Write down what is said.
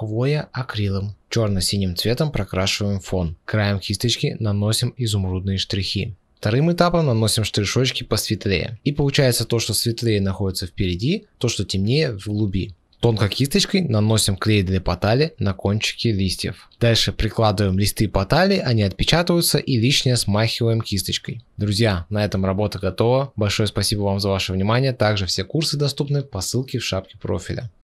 хвоя акрилом. Черно-синим цветом прокрашиваем фон. Краем кисточки наносим изумрудные штрихи. Вторым этапом наносим штришочки посветлее. И получается то, что светлее находится впереди, то, что темнее в глуби. Тонкой кисточкой наносим клей для потали на кончики листьев. Дальше прикладываем листы потали, они отпечатываются и лишнее смахиваем кисточкой. Друзья, на этом работа готова. Большое спасибо вам за ваше внимание. Также все курсы доступны по ссылке в шапке профиля.